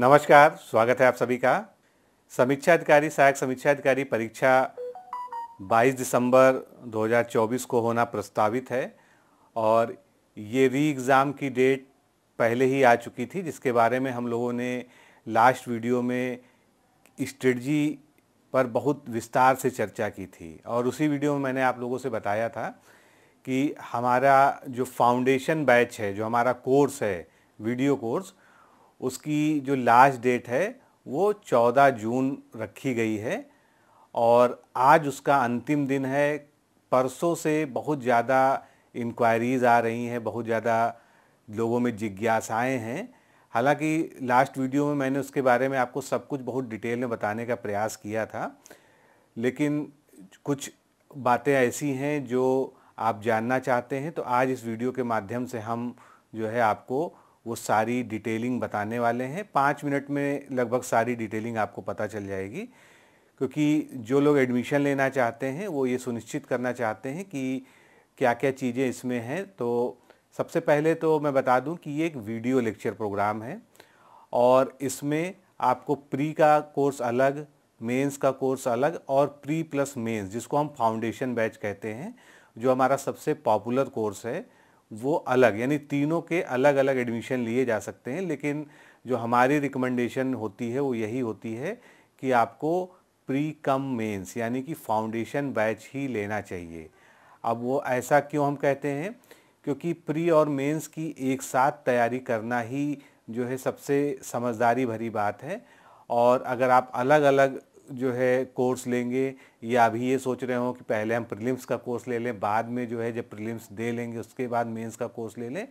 नमस्कार स्वागत है आप सभी का समीक्षा अधिकारी सहायक समीक्षा अधिकारी परीक्षा 22 दिसंबर 2024 को होना प्रस्तावित है और ये री एग्ज़ाम की डेट पहले ही आ चुकी थी जिसके बारे में हम लोगों ने लास्ट वीडियो में स्ट्रेटजी पर बहुत विस्तार से चर्चा की थी और उसी वीडियो में मैंने आप लोगों से बताया था कि हमारा जो फाउंडेशन बैच है जो हमारा कोर्स है वीडियो कोर्स उसकी जो लास्ट डेट है वो 14 जून रखी गई है और आज उसका अंतिम दिन है परसों से बहुत ज़्यादा इंक्वायरीज़ आ रही हैं बहुत ज़्यादा लोगों में जिज्ञासाएं हैं हालांकि लास्ट वीडियो में मैंने उसके बारे में आपको सब कुछ बहुत डिटेल में बताने का प्रयास किया था लेकिन कुछ बातें ऐसी हैं जो आप जानना चाहते हैं तो आज इस वीडियो के माध्यम से हम जो है आपको वो सारी डिटेलिंग बताने वाले हैं पाँच मिनट में लगभग सारी डिटेलिंग आपको पता चल जाएगी क्योंकि जो लोग एडमिशन लेना चाहते हैं वो ये सुनिश्चित करना चाहते हैं कि क्या क्या चीज़ें इसमें हैं तो सबसे पहले तो मैं बता दूं कि ये एक वीडियो लेक्चर प्रोग्राम है और इसमें आपको प्री का कोर्स अलग मेंस का कोर्स अलग और प्री प्लस मेंस जिसको हम फाउंडेशन बैच कहते हैं जो हमारा सबसे पॉपुलर कोर्स है वो अलग यानी तीनों के अलग अलग एडमिशन लिए जा सकते हैं लेकिन जो हमारी रिकमेंडेशन होती है वो यही होती है कि आपको प्री कम मेंस यानी कि फाउंडेशन बैच ही लेना चाहिए अब वो ऐसा क्यों हम कहते हैं क्योंकि प्री और मेंस की एक साथ तैयारी करना ही जो है सबसे समझदारी भरी बात है और अगर आप अलग अलग जो है कोर्स लेंगे या अभी ये सोच रहे हों कि पहले हम प्रीलिम्स का कोर्स ले लें बाद में जो है जब प्रीलिम्स दे लेंगे उसके बाद मेंस का कोर्स ले लें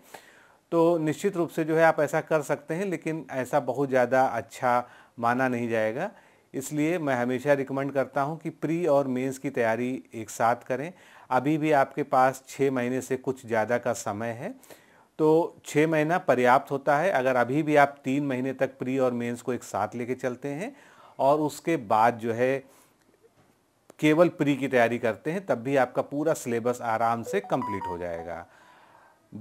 तो निश्चित रूप से जो है आप ऐसा कर सकते हैं लेकिन ऐसा बहुत ज़्यादा अच्छा माना नहीं जाएगा इसलिए मैं हमेशा रिकमेंड करता हूँ कि प्री और मेंस की तैयारी एक साथ करें अभी भी आपके पास छः महीने से कुछ ज़्यादा का समय है तो छः महीना पर्याप्त होता है अगर अभी भी आप तीन महीने तक प्री और मेंस को एक साथ लेके चलते हैं और उसके बाद जो है केवल प्री की तैयारी करते हैं तब भी आपका पूरा सिलेबस आराम से कंप्लीट हो जाएगा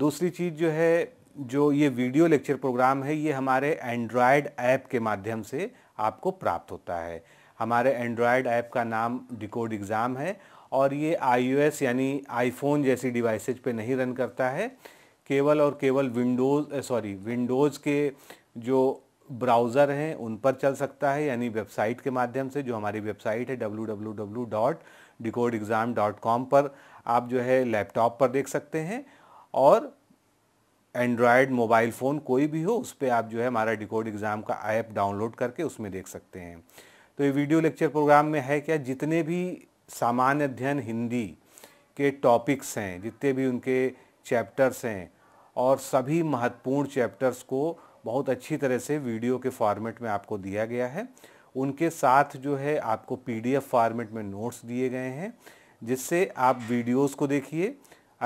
दूसरी चीज़ जो है जो ये वीडियो लेक्चर प्रोग्राम है ये हमारे एंड्रॉयड ऐप के माध्यम से आपको प्राप्त होता है हमारे एंड्रॉयड ऐप का नाम डिकोड एग्ज़ाम है और ये आईओएस यानी आईफोन जैसी डिवाइसेज पे नहीं रन करता है केवल और केवल विंडोज़ सॉरी विंडोज़ के जो ब्राउज़र हैं उन पर चल सकता है यानी वेबसाइट के माध्यम से जो हमारी वेबसाइट है www.decodeexam.com पर आप जो है लैपटॉप पर देख सकते हैं और एंड्रॉयड मोबाइल फ़ोन कोई भी हो उस पर आप जो है हमारा डिकोड एग्ज़ाम का ऐप डाउनलोड करके उसमें देख सकते हैं तो ये वीडियो लेक्चर प्रोग्राम में है क्या जितने भी सामान्य अध्ययन हिंदी के टॉपिक्स हैं जितने भी उनके चैप्टर्स हैं और सभी महत्वपूर्ण चैप्टर्स को बहुत अच्छी तरह से वीडियो के फॉर्मेट में आपको दिया गया है उनके साथ जो है आपको पीडीएफ फॉर्मेट में नोट्स दिए गए हैं जिससे आप वीडियोस को देखिए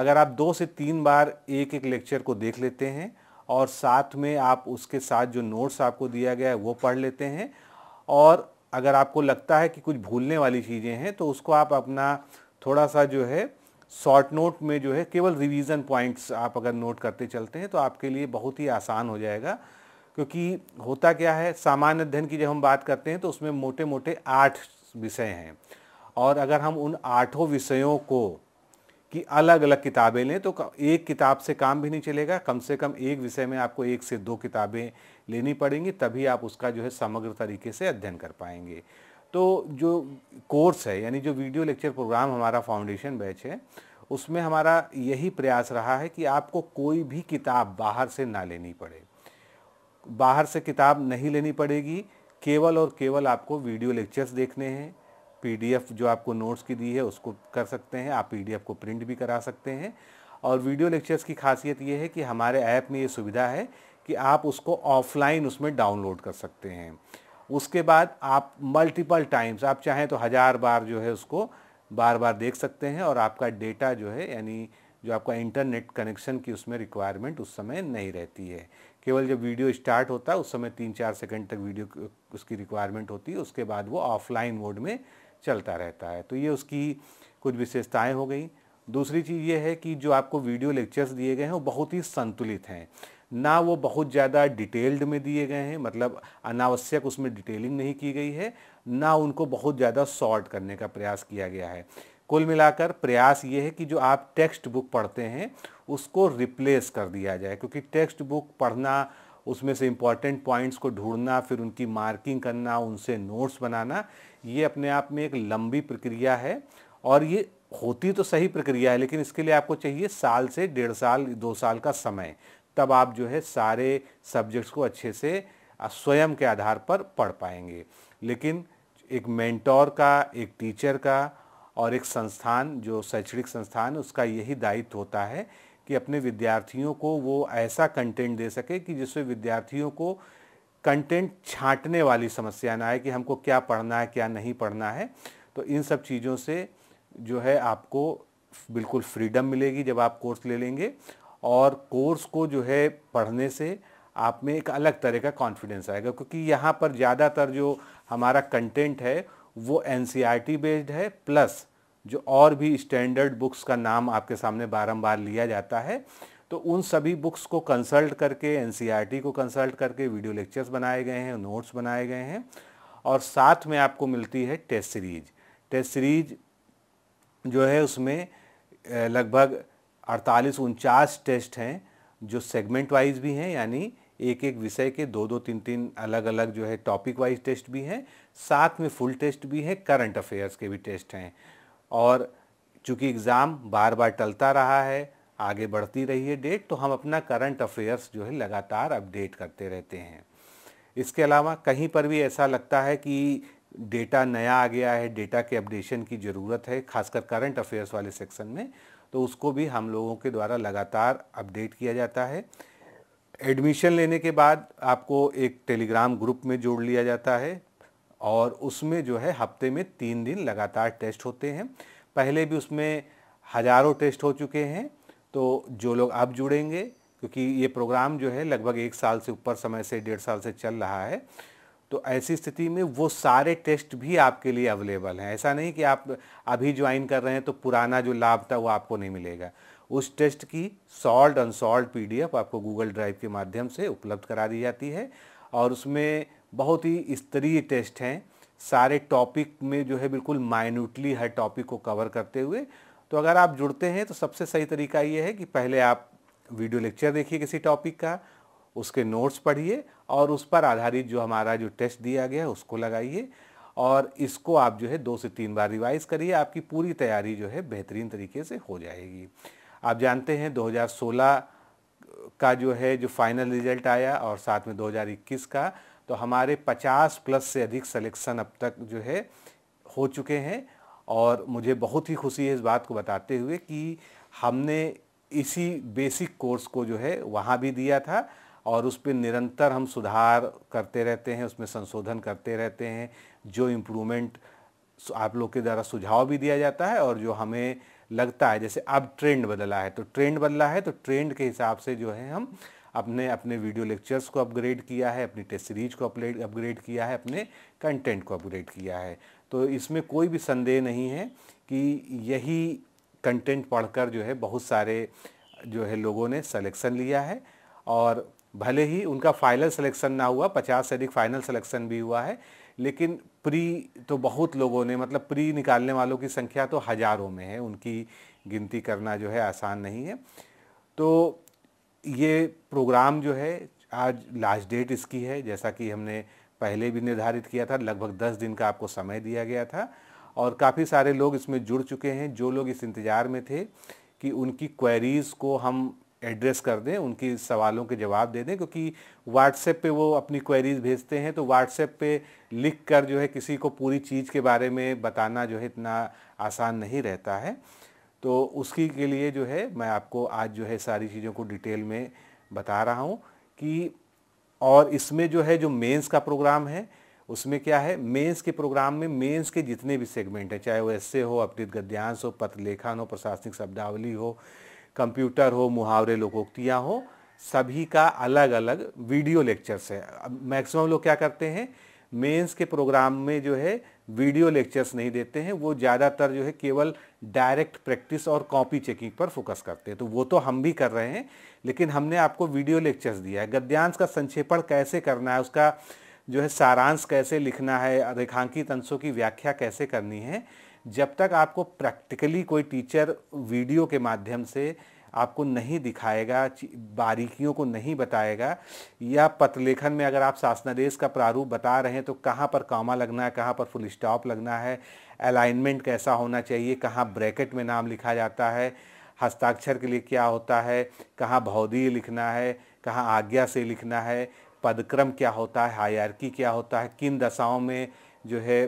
अगर आप दो से तीन बार एक एक लेक्चर को देख लेते हैं और साथ में आप उसके साथ जो नोट्स आपको दिया गया है वो पढ़ लेते हैं और अगर आपको लगता है कि कुछ भूलने वाली चीज़ें हैं तो उसको आप अपना थोड़ा सा जो है शॉर्ट नोट में जो है केवल रिवीजन पॉइंट्स आप अगर नोट करते चलते हैं तो आपके लिए बहुत ही आसान हो जाएगा क्योंकि होता क्या है सामान्य अध्ययन की जब हम बात करते हैं तो उसमें मोटे मोटे आठ विषय हैं और अगर हम उन आठों विषयों को कि अलग अलग किताबें लें तो एक किताब से काम भी नहीं चलेगा कम से कम एक विषय में आपको एक से दो किताबें लेनी पड़ेंगी तभी आप उसका जो है समग्र तरीके से अध्ययन कर पाएंगे तो जो कोर्स है यानी जो वीडियो लेक्चर प्रोग्राम हमारा फाउंडेशन बैच है उसमें हमारा यही प्रयास रहा है कि आपको कोई भी किताब बाहर से ना लेनी पड़े बाहर से किताब नहीं लेनी पड़ेगी केवल और केवल आपको वीडियो लेक्चर्स देखने हैं पीडीएफ जो आपको नोट्स की दी है उसको कर सकते हैं आप पीडीएफ को प्रिंट भी करा सकते हैं और वीडियो लेक्चर्स की खासियत ये है कि हमारे ऐप में ये सुविधा है कि आप उसको ऑफलाइन उसमें डाउनलोड कर सकते हैं उसके बाद आप मल्टीपल टाइम्स आप चाहें तो हज़ार बार जो है उसको बार बार देख सकते हैं और आपका डेटा जो है यानी जो आपका इंटरनेट कनेक्शन की उसमें रिक्वायरमेंट उस समय नहीं रहती है केवल जब वीडियो स्टार्ट होता है उस समय तीन चार सेकंड तक वीडियो उसकी रिक्वायरमेंट होती है उसके बाद वो ऑफलाइन मोड में चलता रहता है तो ये उसकी कुछ विशेषताएँ हो गई दूसरी चीज़ ये है कि जो आपको वीडियो लेक्चर्स दिए गए हैं वो बहुत ही संतुलित हैं ना वो बहुत ज़्यादा डिटेल्ड में दिए गए हैं मतलब अनावश्यक उसमें डिटेलिंग नहीं की गई है ना उनको बहुत ज़्यादा शॉर्ट करने का प्रयास किया गया है कुल मिलाकर प्रयास ये है कि जो आप टेक्स्ट बुक पढ़ते हैं उसको रिप्लेस कर दिया जाए क्योंकि टेक्स्ट बुक पढ़ना उसमें से इम्पॉर्टेंट पॉइंट्स को ढूंढना फिर उनकी मार्किंग करना उनसे नोट्स बनाना ये अपने आप में एक लंबी प्रक्रिया है और ये होती तो सही प्रक्रिया है लेकिन इसके लिए आपको चाहिए साल से डेढ़ साल दो साल का समय तब आप जो है सारे सब्जेक्ट्स को अच्छे से स्वयं के आधार पर पढ़ पाएंगे लेकिन एक मेंटोर का एक टीचर का और एक संस्थान जो शैक्षणिक संस्थान उसका यही दायित्व होता है कि अपने विद्यार्थियों को वो ऐसा कंटेंट दे सके कि जिससे विद्यार्थियों को कंटेंट छांटने वाली समस्या ना आए कि हमको क्या पढ़ना है क्या नहीं पढ़ना है तो इन सब चीज़ों से जो है आपको बिल्कुल फ्रीडम मिलेगी जब आप कोर्स ले लेंगे और कोर्स को जो है पढ़ने से आप में एक अलग तरह का कॉन्फिडेंस आएगा क्योंकि यहाँ पर ज़्यादातर जो हमारा कंटेंट है वो एन बेस्ड e है प्लस जो और भी स्टैंडर्ड बुक्स का नाम आपके सामने बारंबार लिया जाता है तो उन सभी बुक्स को कंसल्ट करके एन e को कंसल्ट करके वीडियो लेक्चर्स बनाए गए हैं नोट्स बनाए गए हैं और साथ में आपको मिलती है टेस्ट सीरीज टेस्ट सीरीज जो है उसमें लगभग अड़तालीस उनचास टेस्ट हैं जो सेगमेंट वाइज भी हैं यानी एक एक विषय के दो दो तीन तीन अलग अलग जो है टॉपिक वाइज टेस्ट भी हैं साथ में फुल टेस्ट भी हैं करंट अफेयर्स के भी टेस्ट हैं और चूँकि एग्ज़ाम बार बार टलता रहा है आगे बढ़ती रही है डेट तो हम अपना करंट अफेयर्स जो है लगातार अपडेट करते रहते हैं इसके अलावा कहीं पर भी ऐसा लगता है कि डेटा नया आ गया है डेटा के अपडेशन की ज़रूरत है खासकर करंट अफेयर्स वाले सेक्शन में तो उसको भी हम लोगों के द्वारा लगातार अपडेट किया जाता है एडमिशन लेने के बाद आपको एक टेलीग्राम ग्रुप में जोड़ लिया जाता है और उसमें जो है हफ्ते में तीन दिन लगातार टेस्ट होते हैं पहले भी उसमें हज़ारों टेस्ट हो चुके हैं तो जो लोग अब जुड़ेंगे क्योंकि ये प्रोग्राम जो है लगभग एक साल से ऊपर समय से डेढ़ साल से चल रहा है तो ऐसी स्थिति में वो सारे टेस्ट भी आपके लिए अवेलेबल हैं ऐसा नहीं कि आप अभी ज्वाइन कर रहे हैं तो पुराना जो लाभ था वो आपको नहीं मिलेगा उस टेस्ट की सॉल्ड अनसॉल्ड पी आपको गूगल ड्राइव के माध्यम से उपलब्ध करा दी जाती है और उसमें बहुत ही स्तरीय टेस्ट हैं सारे टॉपिक में जो है बिल्कुल माइन्यूटली हर टॉपिक को कवर करते हुए तो अगर आप जुड़ते हैं तो सबसे सही तरीका ये है कि पहले आप वीडियो लेक्चर देखिए किसी टॉपिक का उसके नोट्स पढ़िए और उस पर आधारित जो हमारा जो टेस्ट दिया गया है उसको लगाइए और इसको आप जो है दो से तीन बार रिवाइज़ करिए आपकी पूरी तैयारी जो है बेहतरीन तरीके से हो जाएगी आप जानते हैं 2016 का जो है जो फाइनल रिजल्ट आया और साथ में 2021 का तो हमारे 50 प्लस से अधिक सिलेक्शन अब तक जो है हो चुके हैं और मुझे बहुत ही खुशी है इस बात को बताते हुए कि हमने इसी बेसिक कोर्स को जो है वहाँ भी दिया था और उस पर निरंतर हम सुधार करते रहते हैं उसमें संशोधन करते रहते हैं जो इम्प्रूवमेंट आप लोग के द्वारा सुझाव भी दिया जाता है और जो हमें लगता है जैसे अब ट्रेंड बदला है तो ट्रेंड बदला है तो ट्रेंड के हिसाब से जो है हम अपने अपने वीडियो लेक्चर्स को अपग्रेड किया है अपनी टेस्ट सीरीज को अपग्रेड अपग्रेड किया है अपने कंटेंट को अपग्रेड किया है तो इसमें कोई भी संदेह नहीं है कि यही कंटेंट पढ़कर जो है बहुत सारे जो है लोगों ने सलेक्शन लिया है और भले ही उनका फाइनल सिलेक्शन ना हुआ पचास से अधिक फाइनल सिलेक्शन भी हुआ है लेकिन प्री तो बहुत लोगों ने मतलब प्री निकालने वालों की संख्या तो हज़ारों में है उनकी गिनती करना जो है आसान नहीं है तो ये प्रोग्राम जो है आज लास्ट डेट इसकी है जैसा कि हमने पहले भी निर्धारित किया था लगभग दस दिन का आपको समय दिया गया था और काफ़ी सारे लोग इसमें जुड़ चुके हैं जो लोग इस इंतज़ार में थे कि उनकी क्वेरीज़ को हम एड्रेस कर दें उनकी सवालों के जवाब दे दें क्योंकि व्हाट्सएप पे वो अपनी क्वेरीज भेजते हैं तो व्हाट्सएप पे लिख कर जो है किसी को पूरी चीज़ के बारे में बताना जो है इतना आसान नहीं रहता है तो उसकी के लिए जो है मैं आपको आज जो है सारी चीज़ों को डिटेल में बता रहा हूँ कि और इसमें जो है जो मेंस का प्रोग्राम है उसमें क्या है मेंस के प्रोग्राम में मेंस के जितने भी सेगमेंट हैं चाहे वो एस हो अपने गद्यांश हो लेखन हो प्रशासनिक शब्दावली हो कंप्यूटर हो मुहावरे लोकोक्तियाँ हो सभी का अलग अलग वीडियो लेक्चर्स है मैक्सिमम लोग क्या करते हैं मेंस के प्रोग्राम में जो है वीडियो लेक्चर्स नहीं देते हैं वो ज़्यादातर जो है केवल डायरेक्ट प्रैक्टिस और कॉपी चेकिंग पर फोकस करते हैं तो वो तो हम भी कर रहे हैं लेकिन हमने आपको वीडियो लेक्चर्स दिया है गद्यांश का संक्षेपण कैसे करना है उसका जो है सारांश कैसे लिखना है रेखांकित अंशों की व्याख्या कैसे करनी है जब तक आपको प्रैक्टिकली कोई टीचर वीडियो के माध्यम से आपको नहीं दिखाएगा बारीकियों को नहीं बताएगा या पत्रलेखन में अगर आप शासनादेश का प्रारूप बता रहे हैं तो कहाँ पर कामा लगना है कहाँ पर फुल स्टॉप लगना है अलाइनमेंट कैसा होना चाहिए कहाँ ब्रैकेट में नाम लिखा जाता है हस्ताक्षर के लिए क्या होता है कहाँ भौदीय लिखना है कहाँ आज्ञा से लिखना है पदक्रम क्या होता है हायरकी क्या होता है किन दशाओं में जो है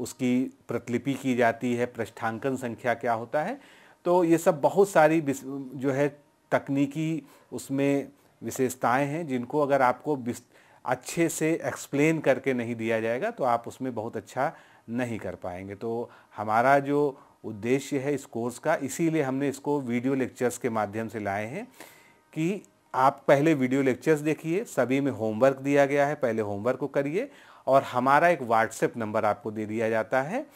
उसकी प्रतिलिपि की जाती है पृष्ठांकन संख्या क्या होता है तो ये सब बहुत सारी जो है तकनीकी उसमें विशेषताएं हैं जिनको अगर आपको अच्छे से एक्सप्लेन करके नहीं दिया जाएगा तो आप उसमें बहुत अच्छा नहीं कर पाएंगे तो हमारा जो उद्देश्य है इस कोर्स का इसीलिए हमने इसको वीडियो लेक्चर्स के माध्यम से लाए हैं कि आप पहले वीडियो लेक्चर्स देखिए सभी में होमवर्क दिया गया है पहले होमवर्क को करिए और हमारा एक व्हाट्सएप नंबर आपको दे दिया जाता है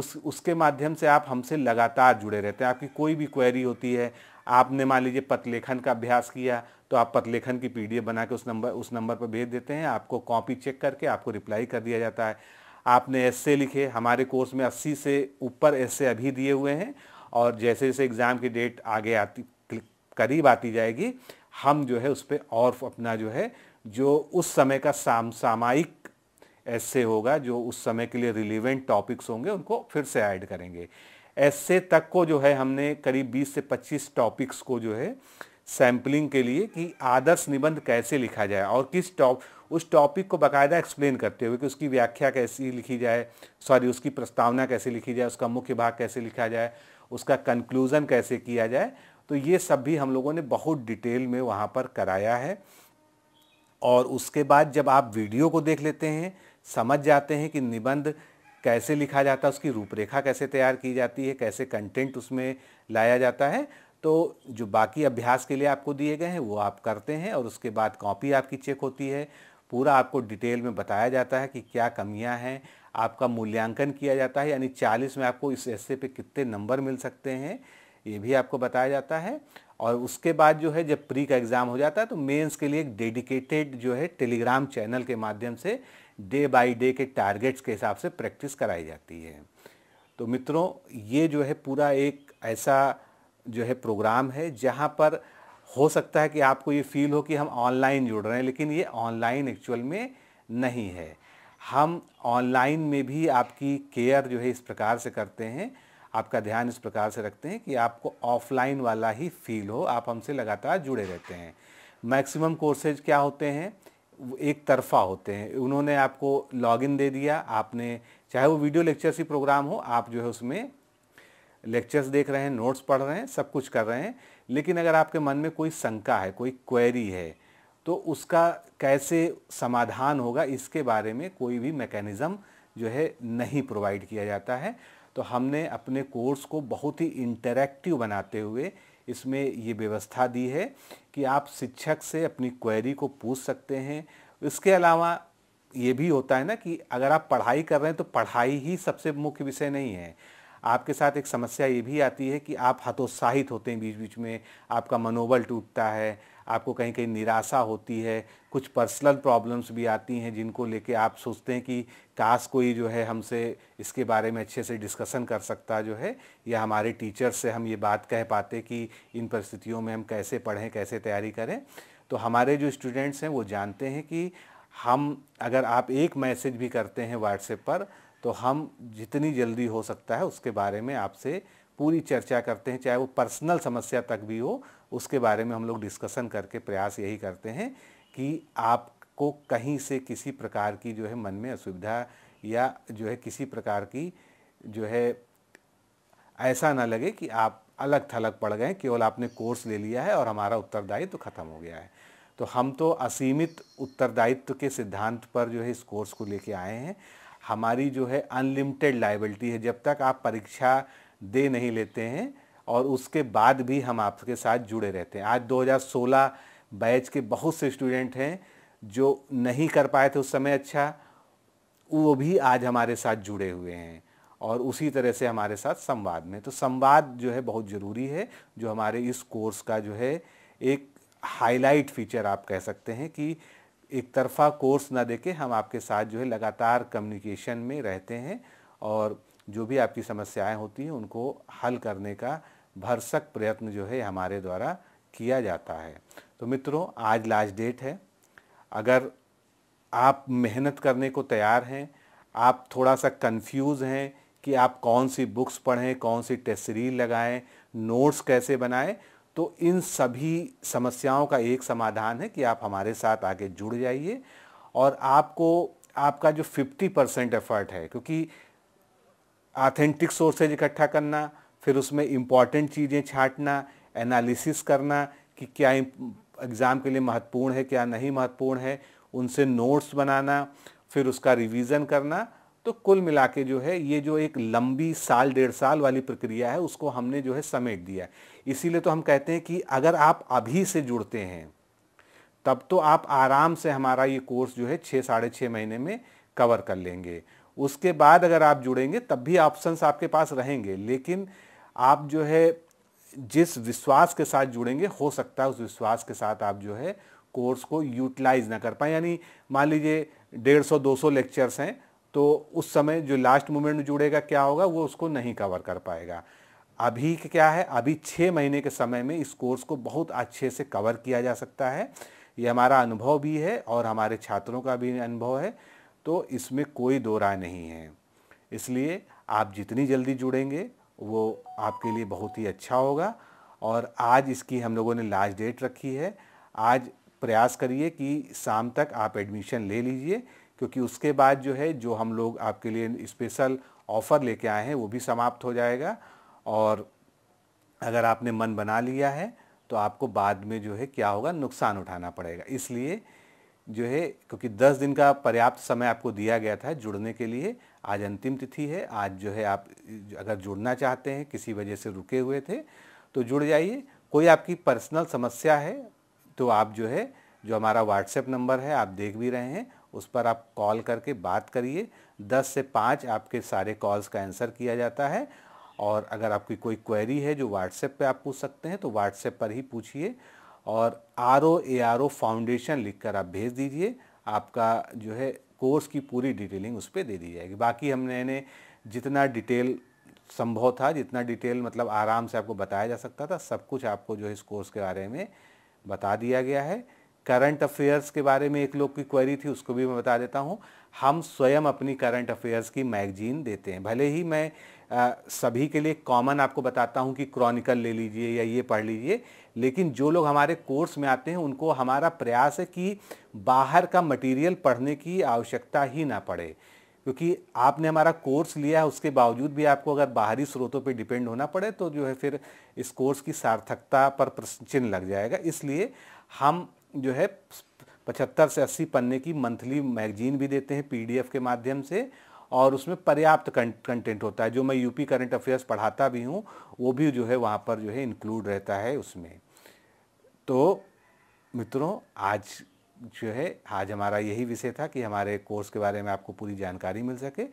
उस उसके माध्यम से आप हमसे लगातार जुड़े रहते हैं आपकी कोई भी क्वेरी होती है आपने मान लीजिए पतलेखन का अभ्यास किया तो आप पतलेखन की पीडीएफ बना के उस नंबर उस नंबर पर भेज देते हैं आपको कॉपी चेक करके आपको रिप्लाई कर दिया जाता है आपने ऐसे लिखे हमारे कोर्स में 80 से ऊपर ऐसे अभी दिए हुए हैं और जैसे जैसे एग्ज़ाम की डेट आगे आती करीब आती जाएगी हम जो है उस पर और अपना जो है जो उस समय का साम सामायिक ऐसे होगा जो उस समय के लिए रिलीवेंट टॉपिक्स होंगे उनको फिर से ऐड करेंगे ऐसे तक को जो है हमने करीब 20 से 25 टॉपिक्स को जो है सैम्पलिंग के लिए कि आदर्श निबंध कैसे लिखा जाए और किस टॉप उस टॉपिक को बाकायदा एक्सप्लेन करते हुए कि उसकी व्याख्या कैसी लिखी जाए सॉरी उसकी प्रस्तावना कैसे लिखी जाए उसका मुख्य भाग कैसे लिखा जाए उसका कंक्लूज़न कैसे किया जाए तो ये सब भी हम लोगों ने बहुत डिटेल में वहाँ पर कराया है और उसके बाद जब आप वीडियो को देख लेते हैं समझ जाते हैं कि निबंध कैसे लिखा जाता है उसकी रूपरेखा कैसे तैयार की जाती है कैसे कंटेंट उसमें लाया जाता है तो जो बाकी अभ्यास के लिए आपको दिए गए हैं वो आप करते हैं और उसके बाद कॉपी आपकी चेक होती है पूरा आपको डिटेल में बताया जाता है कि क्या कमियां हैं आपका मूल्यांकन किया जाता है यानी चालीस में आपको इस ऐसे पे कितने नंबर मिल सकते हैं ये भी आपको बताया जाता है और उसके बाद जो है जब प्री का एग्ज़ाम हो जाता है तो मेंस के लिए एक डेडिकेटेड जो है टेलीग्राम चैनल के माध्यम से डे बाय डे के टारगेट्स के हिसाब से प्रैक्टिस कराई जाती है तो मित्रों ये जो है पूरा एक ऐसा जो है प्रोग्राम है जहाँ पर हो सकता है कि आपको ये फील हो कि हम ऑनलाइन जुड़ रहे हैं लेकिन ये ऑनलाइन एक्चुअल में नहीं है हम ऑनलाइन में भी आपकी केयर जो है इस प्रकार से करते हैं आपका ध्यान इस प्रकार से रखते हैं कि आपको ऑफलाइन वाला ही फील हो आप हमसे लगातार जुड़े रहते हैं मैक्सिमम कोर्सेज क्या होते हैं एक तरफा होते हैं उन्होंने आपको लॉगिन दे दिया आपने चाहे वो वीडियो लेक्चर्स ही प्रोग्राम हो आप जो है उसमें लेक्चर्स देख रहे हैं नोट्स पढ़ रहे हैं सब कुछ कर रहे हैं लेकिन अगर आपके मन में कोई शंका है कोई क्वेरी है तो उसका कैसे समाधान होगा इसके बारे में कोई भी मैकेनिज़्म जो है नहीं प्रोवाइड किया जाता है तो हमने अपने कोर्स को बहुत ही इंटरेक्टिव बनाते हुए इसमें ये व्यवस्था दी है कि आप शिक्षक से अपनी क्वेरी को पूछ सकते हैं इसके अलावा ये भी होता है ना कि अगर आप पढ़ाई कर रहे हैं तो पढ़ाई ही सबसे मुख्य विषय नहीं है आपके साथ एक समस्या ये भी आती है कि आप हतोत्साहित होते हैं बीच बीच में आपका मनोबल टूटता है आपको कहीं कहीं निराशा होती है कुछ पर्सनल प्रॉब्लम्स भी आती हैं जिनको लेके आप सोचते हैं कि काश कोई जो है हमसे इसके बारे में अच्छे से डिस्कशन कर सकता जो है या हमारे टीचर से हम ये बात कह पाते कि इन परिस्थितियों में हम कैसे पढ़ें कैसे तैयारी करें तो हमारे जो स्टूडेंट्स हैं वो जानते हैं कि हम अगर आप एक मैसेज भी करते हैं व्हाट्सएप पर तो हम जितनी जल्दी हो सकता है उसके बारे में आपसे पूरी चर्चा करते हैं चाहे वो पर्सनल समस्या तक भी हो उसके बारे में हम लोग डिस्कशन करके प्रयास यही करते हैं कि आपको कहीं से किसी प्रकार की जो है मन में असुविधा या जो है किसी प्रकार की जो है ऐसा ना लगे कि आप अलग थलग पड़ गए केवल आपने कोर्स ले लिया है और हमारा उत्तरदायित्व तो ख़त्म हो गया है तो हम तो असीमित उत्तरदायित्व के सिद्धांत पर जो है इस कोर्स को लेके आए हैं हमारी जो है अनलिमिटेड लाइबिलिटी है जब तक आप परीक्षा दे नहीं लेते हैं और उसके बाद भी हम आपके साथ जुड़े रहते हैं आज 2016 बैच के बहुत से स्टूडेंट हैं जो नहीं कर पाए थे उस समय अच्छा वो भी आज हमारे साथ जुड़े हुए हैं और उसी तरह से हमारे साथ संवाद में तो संवाद जो है बहुत ज़रूरी है जो हमारे इस कोर्स का जो है एक हाईलाइट फीचर आप कह सकते हैं कि एक तरफा कोर्स ना देके हम आपके साथ जो है लगातार कम्युनिकेशन में रहते हैं और जो भी आपकी समस्याएं होती हैं उनको हल करने का भरसक प्रयत्न जो है हमारे द्वारा किया जाता है तो मित्रों आज लास्ट डेट है अगर आप मेहनत करने को तैयार हैं आप थोड़ा सा कंफ्यूज हैं कि आप कौन सी बुक्स पढ़ें कौन सी टेस्टरील लगाएं नोट्स कैसे बनाएं तो इन सभी समस्याओं का एक समाधान है कि आप हमारे साथ आगे जुड़ जाइए और आपको आपका जो 50 परसेंट एफर्ट है क्योंकि ऑथेंटिक सोर्सेज इकट्ठा करना फिर उसमें इम्पॉर्टेंट चीज़ें छाँटना एनालिसिस करना कि क्या एग्ज़ाम के लिए महत्वपूर्ण है क्या नहीं महत्वपूर्ण है उनसे नोट्स बनाना फिर उसका रिवीजन करना तो कुल मिला के जो है ये जो एक लंबी साल डेढ़ साल वाली प्रक्रिया है उसको हमने जो है समेट दिया इसीलिए तो हम कहते हैं कि अगर आप अभी से जुड़ते हैं तब तो आप आराम से हमारा ये कोर्स जो है छः साढ़े छः महीने में कवर कर लेंगे उसके बाद अगर आप जुड़ेंगे तब भी ऑप्शंस आपके पास रहेंगे लेकिन आप जो है जिस विश्वास के साथ जुड़ेंगे हो सकता है उस विश्वास के साथ आप जो है कोर्स को यूटिलाइज ना कर पाए यानी मान लीजिए डेढ़ सौ दो सौ लेक्चर्स हैं तो उस समय जो लास्ट मोमेंट में जुड़ेगा क्या होगा वो उसको नहीं कवर कर पाएगा अभी क्या है अभी छः महीने के समय में इस कोर्स को बहुत अच्छे से कवर किया जा सकता है ये हमारा अनुभव भी है और हमारे छात्रों का भी अनुभव है तो इसमें कोई दो राय नहीं है इसलिए आप जितनी जल्दी जुड़ेंगे वो आपके लिए बहुत ही अच्छा होगा और आज इसकी हम लोगों ने लास्ट डेट रखी है आज प्रयास करिए कि शाम तक आप एडमिशन ले लीजिए क्योंकि उसके बाद जो है जो हम लोग आपके लिए स्पेशल ऑफ़र लेके आए हैं वो भी समाप्त हो जाएगा और अगर आपने मन बना लिया है तो आपको बाद में जो है क्या होगा नुकसान उठाना पड़ेगा इसलिए जो है क्योंकि 10 दिन का पर्याप्त समय आपको दिया गया था जुड़ने के लिए आज अंतिम तिथि है आज जो है आप अगर जुड़ना चाहते हैं किसी वजह से रुके हुए थे तो जुड़ जाइए कोई आपकी पर्सनल समस्या है तो आप जो है जो हमारा व्हाट्सएप नंबर है आप देख भी रहे हैं उस पर आप कॉल करके बात करिए दस से पाँच आपके सारे कॉल्स का आंसर किया जाता है और अगर आपकी कोई क्वेरी है जो व्हाट्सएप पे आप पूछ सकते हैं तो व्हाट्सएप पर ही पूछिए और R O A R O foundation लिख कर आप भेज दीजिए आपका जो है कोर्स की पूरी डिटेलिंग उस पर दे दी जाएगी बाकी हमने जितना डिटेल संभव था जितना डिटेल मतलब आराम से आपको बताया जा सकता था सब कुछ आपको जो है इस कोर्स के बारे में बता दिया गया है करंट अफेयर्स के बारे में एक लोग की क्वेरी थी उसको भी मैं बता देता हूँ हम स्वयं अपनी करंट अफेयर्स की मैगजीन देते हैं भले ही मैं आ, सभी के लिए कॉमन आपको बताता हूँ कि क्रॉनिकल ले लीजिए या ये पढ़ लीजिए लेकिन जो लोग हमारे कोर्स में आते हैं उनको हमारा प्रयास है कि बाहर का मटेरियल पढ़ने की आवश्यकता ही ना पड़े क्योंकि आपने हमारा कोर्स लिया है उसके बावजूद भी आपको अगर बाहरी स्रोतों पर डिपेंड होना पड़े तो जो है फिर इस कोर्स की सार्थकता पर प्रश्न चिन्ह लग जाएगा इसलिए हम जो है पचहत्तर से अस्सी पन्ने की मंथली मैगजीन भी देते हैं पीडीएफ के माध्यम से और उसमें पर्याप्त कंटेंट होता है जो मैं यूपी करंट अफेयर्स पढ़ाता भी हूँ वो भी जो है वहाँ पर जो है इंक्लूड रहता है उसमें तो मित्रों आज जो है आज हमारा यही विषय था कि हमारे कोर्स के बारे में आपको पूरी जानकारी मिल सके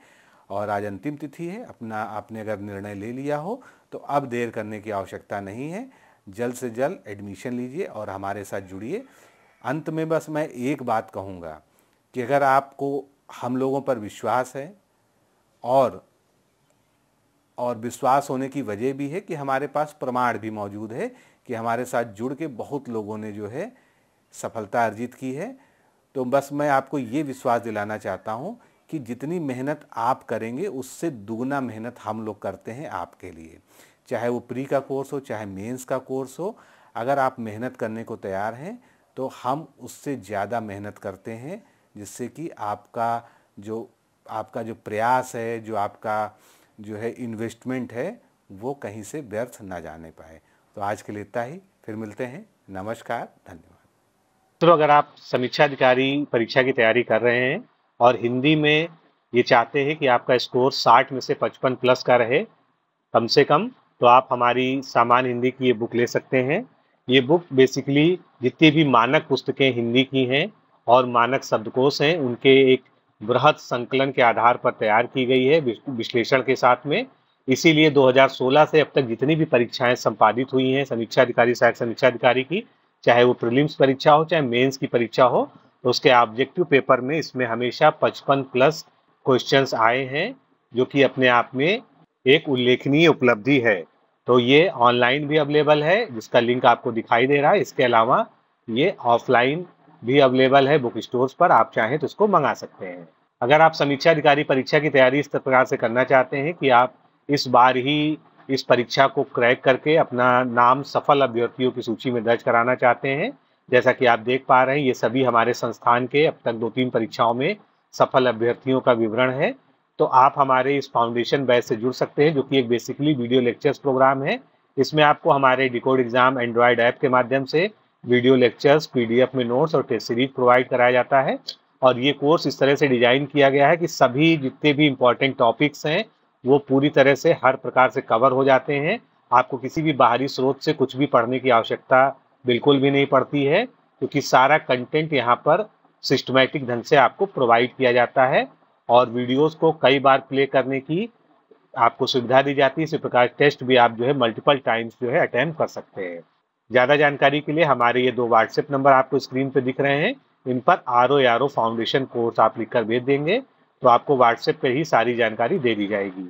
और आज अंतिम तिथि है अपना आपने अगर निर्णय ले लिया हो तो अब देर करने की आवश्यकता नहीं है जल्द से जल्द एडमिशन लीजिए और हमारे साथ जुड़िए अंत में बस मैं एक बात कहूँगा कि अगर आपको हम लोगों पर विश्वास है और और विश्वास होने की वजह भी है कि हमारे पास प्रमाण भी मौजूद है कि हमारे साथ जुड़ के बहुत लोगों ने जो है सफलता अर्जित की है तो बस मैं आपको ये विश्वास दिलाना चाहता हूँ कि जितनी मेहनत आप करेंगे उससे दुगना मेहनत हम लोग करते हैं आपके लिए चाहे वो प्री का कोर्स हो चाहे मेंस का कोर्स हो अगर आप मेहनत करने को तैयार हैं तो हम उससे ज़्यादा मेहनत करते हैं जिससे कि आपका जो आपका जो प्रयास है जो आपका जो है इन्वेस्टमेंट है वो कहीं से व्यर्थ ना जाने पाए तो आज के लिए इतना ही फिर मिलते हैं नमस्कार धन्यवाद तो अगर आप समीक्षा अधिकारी परीक्षा की तैयारी कर रहे हैं और हिंदी में ये चाहते हैं कि आपका स्कोर 60 में से 55 प्लस का रहे कम से कम तो आप हमारी सामान्य हिंदी की ये बुक ले सकते हैं ये बुक बेसिकली जितनी भी मानक पुस्तकें हिंदी की हैं और मानक शब्दकोश हैं उनके एक बृहद संकलन के आधार पर तैयार की गई है विश्लेषण के साथ में इसीलिए 2016 से अब तक जितनी भी परीक्षाएं संपादित हुई हैं समीक्षा अधिकारी सहायक समीक्षा अधिकारी की चाहे वो प्रीलिम्स परीक्षा हो चाहे मेंस की परीक्षा हो तो उसके ऑब्जेक्टिव पेपर में इसमें हमेशा 55 प्लस क्वेश्चंस आए हैं जो कि अपने आप में एक उल्लेखनीय उपलब्धि है तो ये ऑनलाइन भी अवेलेबल है जिसका लिंक आपको दिखाई दे रहा है इसके अलावा ये ऑफलाइन भी अवेलेबल है बुक स्टोर्स पर आप चाहें तो इसको मंगा सकते हैं अगर आप समीक्षा अधिकारी परीक्षा की तैयारी इस प्रकार से करना चाहते हैं कि आप इस बार ही इस परीक्षा को क्रैक करके अपना नाम सफल अभ्यर्थियों की सूची में दर्ज कराना चाहते हैं जैसा कि आप देख पा रहे हैं ये सभी हमारे संस्थान के अब तक दो तीन परीक्षाओं में सफल अभ्यर्थियों का विवरण है तो आप हमारे इस फाउंडेशन बैच से जुड़ सकते हैं जो कि एक बेसिकली वीडियो लेक्चर्स प्रोग्राम है इसमें आपको हमारे डिकोड एग्जाम एंड्रॉयड ऐप के माध्यम से वीडियो लेक्चर्स पीडीएफ में नोट्स और टेस्ट सीरीज प्रोवाइड कराया जाता है और ये कोर्स इस तरह से डिजाइन किया गया है कि सभी जितने भी इम्पोर्टेंट टॉपिक्स हैं वो पूरी तरह से हर प्रकार से कवर हो जाते हैं आपको किसी भी बाहरी स्रोत से कुछ भी पढ़ने की आवश्यकता बिल्कुल भी नहीं पड़ती है क्योंकि सारा कंटेंट यहाँ पर सिस्टमेटिक ढंग से आपको प्रोवाइड किया जाता है और वीडियोस को कई बार प्ले करने की आपको सुविधा दी जाती है इसी प्रकार टेस्ट भी आप जो है मल्टीपल टाइम्स जो है अटेम्प्ट कर सकते हैं ज़्यादा जानकारी के लिए हमारे ये दो व्हाट्सएप नंबर आपको स्क्रीन पर दिख रहे हैं इन पर R O R O foundation course आप लिखकर भेज देंगे तो आपको व्हाट्सएप पर ही सारी जानकारी दे दी जाएगी